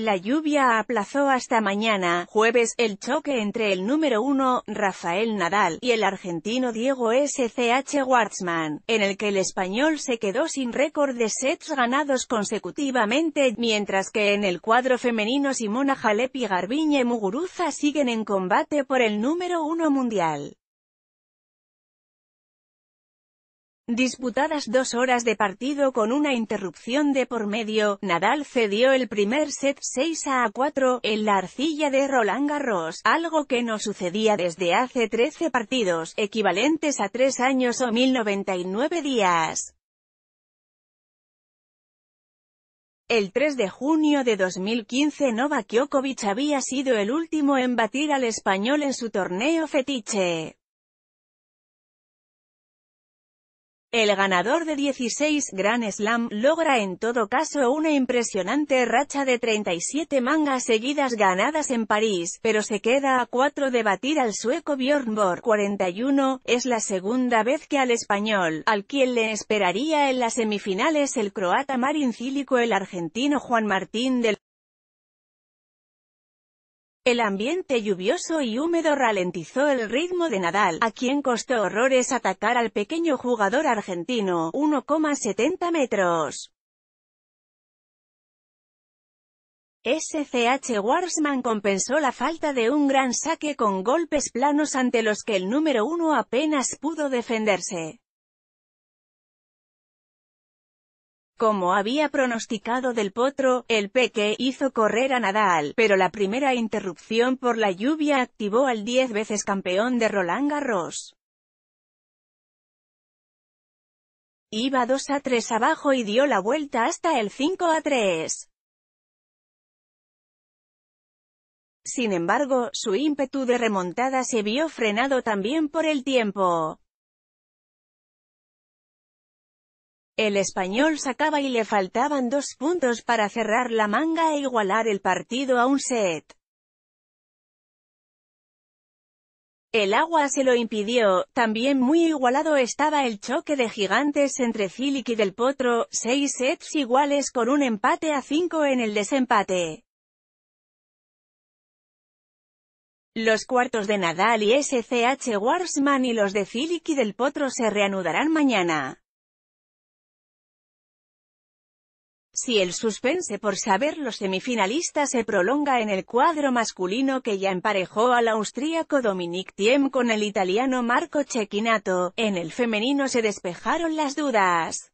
La lluvia aplazó hasta mañana, jueves, el choque entre el número uno, Rafael Nadal, y el argentino Diego S.C.H. Wartzman, en el que el español se quedó sin récord de sets ganados consecutivamente, mientras que en el cuadro femenino Simona Halep y Garbiñe Muguruza siguen en combate por el número uno mundial. Disputadas dos horas de partido con una interrupción de por medio, Nadal cedió el primer set 6 a 4 en la arcilla de Roland Garros, algo que no sucedía desde hace 13 partidos, equivalentes a 3 años o 1099 días. El 3 de junio de 2015 Novak Djokovic había sido el último en batir al español en su torneo fetiche. El ganador de 16 Grand Slam logra en todo caso una impresionante racha de 37 mangas seguidas ganadas en París, pero se queda a 4 de batir al sueco Björn Borg 41, es la segunda vez que al español, al quien le esperaría en las semifinales el croata Marin Cílico el argentino Juan Martín del el ambiente lluvioso y húmedo ralentizó el ritmo de Nadal, a quien costó horrores atacar al pequeño jugador argentino, 1,70 metros. SCH Warsman compensó la falta de un gran saque con golpes planos ante los que el número uno apenas pudo defenderse. Como había pronosticado del potro, el Peque hizo correr a Nadal, pero la primera interrupción por la lluvia activó al 10 veces campeón de Roland Garros. Iba 2 a 3 abajo y dio la vuelta hasta el 5 a 3. Sin embargo, su ímpetu de remontada se vio frenado también por el tiempo. El español sacaba y le faltaban dos puntos para cerrar la manga e igualar el partido a un set. El agua se lo impidió, también muy igualado estaba el choque de gigantes entre Zilic y Del Potro, seis sets iguales con un empate a cinco en el desempate. Los cuartos de Nadal y SCH Warsman y los de Zilic y Del Potro se reanudarán mañana. Si el suspense por saber los semifinalistas se prolonga en el cuadro masculino que ya emparejó al austríaco Dominic Thiem con el italiano Marco Cecchinato, en el femenino se despejaron las dudas.